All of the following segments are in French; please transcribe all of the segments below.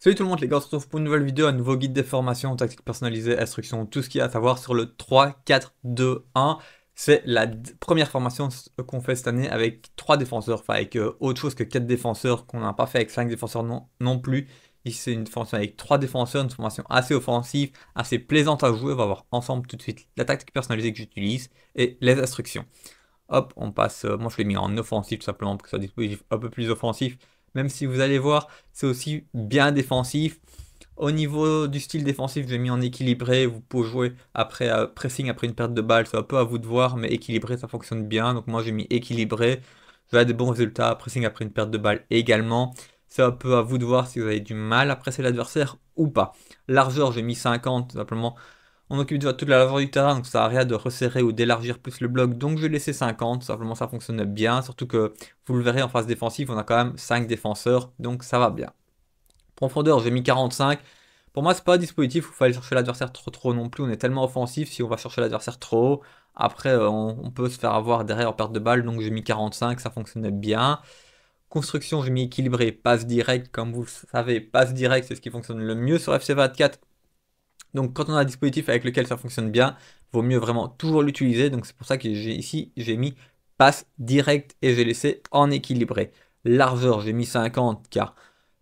Salut tout le monde les gars, on se retrouve pour une nouvelle vidéo, un nouveau guide des formations, tactiques personnalisées, instructions, tout ce qu'il y a à savoir sur le 3, 4, 2, 1. C'est la première formation euh, qu'on fait cette année avec 3 défenseurs, enfin avec euh, autre chose que 4 défenseurs qu'on n'a pas fait avec 5 défenseurs non, plus. Ici c'est une formation avec 3 défenseurs, une formation assez offensive, assez plaisante à jouer. On va voir ensemble tout de suite la tactique personnalisée que j'utilise et les instructions. Hop, on passe, euh, moi je l'ai mis en offensif tout simplement pour que ça soit dispositif un peu plus offensif même si vous allez voir, c'est aussi bien défensif. Au niveau du style défensif, j'ai mis en équilibré. Vous pouvez jouer après euh, pressing, après une perte de balle. C'est un peu à vous de voir, mais équilibré, ça fonctionne bien. Donc moi, j'ai mis équilibré. Je vais avoir des bons résultats. Pressing après une perte de balle également. C'est un peu à vous de voir si vous avez du mal à presser l'adversaire ou pas. Largeur, j'ai mis 50, simplement on occupe toute la largeur du terrain, donc ça n'a rien de resserrer ou d'élargir plus le bloc, donc je vais laisser 50, simplement ça fonctionne bien, surtout que vous le verrez en phase défensive, on a quand même 5 défenseurs, donc ça va bien. Profondeur, j'ai mis 45, pour moi, n'est pas un dispositif il il faut aller chercher l'adversaire trop trop non plus. On est tellement offensif, si on va chercher l'adversaire trop après euh, on, peut se faire avoir derrière en perte de balle. Donc j'ai mis 45, ça fonctionnait bien. Construction, j'ai mis équilibré, passe direct. Comme vous le savez, passe direct, c'est ce qui fonctionne le mieux sur FC24 donc quand on a un dispositif avec lequel ça fonctionne bien, vaut mieux vraiment toujours l'utiliser. Donc c'est pour ça que j'ai ici, j'ai mis passe direct et j'ai laissé en équilibré. Largeur, j'ai mis 50 car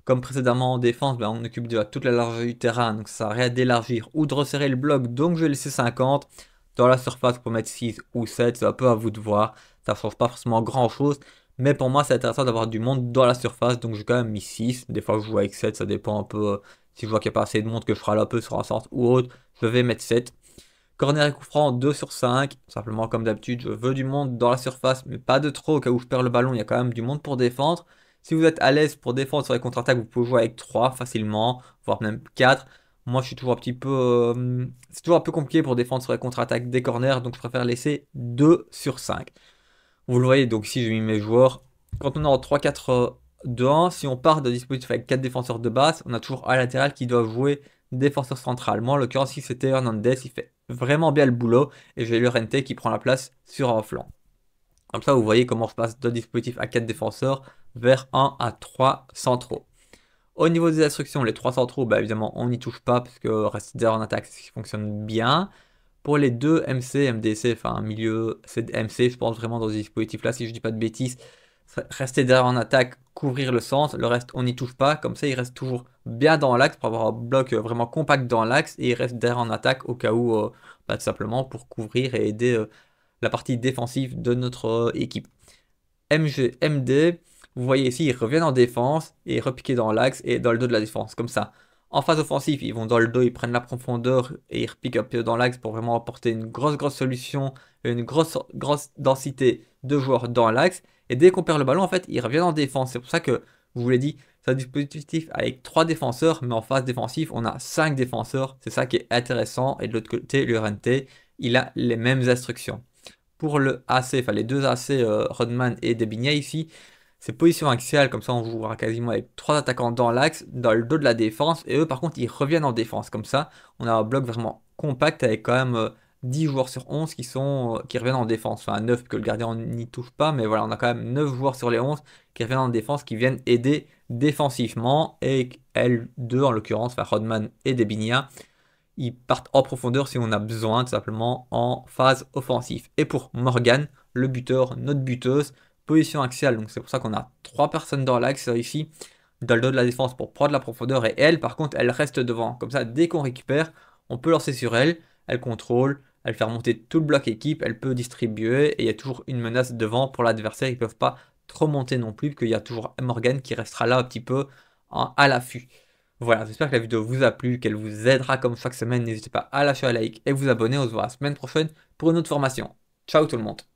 comme précédemment en défense, ben on occupe déjà toute la largeur du terrain, donc ça sert rien d'élargir ou de resserrer le bloc, donc je vais laisser 50. Dans la surface, pour mettre 6 ou 7, ça un peu à vous de voir, ça ne change pas forcément grand chose, mais pour moi, c'est intéressant d'avoir du monde dans la surface, donc j'ai quand même mis 6. Des fois, je joue avec 7, ça dépend un peu. Euh, si je vois qu'il n'y a pas assez de monde, que je ferai un peu sur un sorte ou autre, je vais mettre 7. Corner et coup franc, 2 sur 5. Simplement, comme d'habitude, je veux du monde dans la surface, mais pas de trop. Au cas où je perds le ballon, il y a quand même du monde pour défendre. Si vous êtes à l'aise pour défendre sur les contre-attaques, vous pouvez jouer avec 3 facilement, voire même 4. Moi, je suis toujours un petit peu. Euh, c'est toujours un peu compliqué pour défendre sur les contre-attaques des corners, donc je préfère laisser 2 sur 5. Vous le voyez, donc si je mets mes joueurs, quand on est en 3-4-2-1, si on part d'un dispositif avec 4 défenseurs de base, on a toujours un latéral qui doit jouer défenseur central. Moi, en l'occurrence, si c'était Hernandez, il fait vraiment bien le boulot. Et j'ai le Rente qui prend la place sur un flanc. Comme ça, vous voyez comment je passe d'un dispositif à 4 défenseurs vers 1 à 3 centraux. Au niveau des instructions, les 3 centraux, bah, évidemment, on n'y touche pas parce que reste en attaque, qui fonctionne bien. Pour les deux MC, MDC, enfin milieu, c'est MC, je pense vraiment dans ce dispositif-là, si je dis pas de bêtises, rester derrière en attaque, couvrir le centre, le reste on n'y touche pas, comme ça il reste toujours bien dans l'axe pour avoir un bloc euh, vraiment compact dans l'axe et il reste derrière en attaque au cas où, pas euh, bah, tout simplement pour couvrir et aider euh, la partie défensive de notre équipe. MG, MD, vous voyez ici, ils reviennent en défense et repiquer dans l'axe et dans le dos de la défense, comme ça. En phase offensive, ils vont dans le dos, ils prennent la profondeur et ils repiquent un peu dans l'axe pour vraiment apporter une grosse, grosse solution, une grosse, grosse densité de joueurs dans l'axe. Et dès qu'on perd le ballon, en fait, ils reviennent en défense. C'est pour ça que, je vous l'ai dit, c'est un dispositif avec trois défenseurs, mais en phase défensive, on a cinq défenseurs. C'est ça qui est intéressant. Et de l'autre côté, l'URNT, il a les mêmes instructions. Pour le AC, enfin les deux AC, euh, Rodman et Debigna ici, c'est position axiale, comme ça on jouera quasiment avec trois attaquants dans l'axe, dans le dos de la défense, et eux par contre ils reviennent en défense. Comme ça, on a un bloc vraiment compact avec quand même 10 euh, joueurs sur 11 qui, sont, euh, qui reviennent en défense. Enfin 9 que le gardien n'y touche pas, mais voilà, on a quand même 9 joueurs sur les 11 qui reviennent en défense, qui viennent aider défensivement, et L2 en l'occurrence, enfin Rodman et Debinia, ils partent en profondeur si on a besoin, tout simplement en phase offensive. Et pour Morgan, le buteur, notre buteuse, position axiale. Donc c'est pour ça qu'on a trois personnes dans l'axe ici, dans le dos de la défense pour prendre la profondeur. Et elle, par contre, elle reste devant. Comme ça, dès qu'on récupère, on peut lancer sur elle. Elle contrôle, elle fait remonter tout le bloc équipe, elle peut distribuer. Et il y a toujours une menace devant pour l'adversaire. Ils peuvent pas trop monter non plus, qu'il y a toujours Morgan qui restera là un petit peu hein, à l'affût. Voilà, j'espère que la vidéo vous a plu, qu'elle vous aidera comme chaque semaine. N'hésitez pas à lâcher un like et vous abonner. On se voit la semaine prochaine pour une autre formation. Ciao tout le monde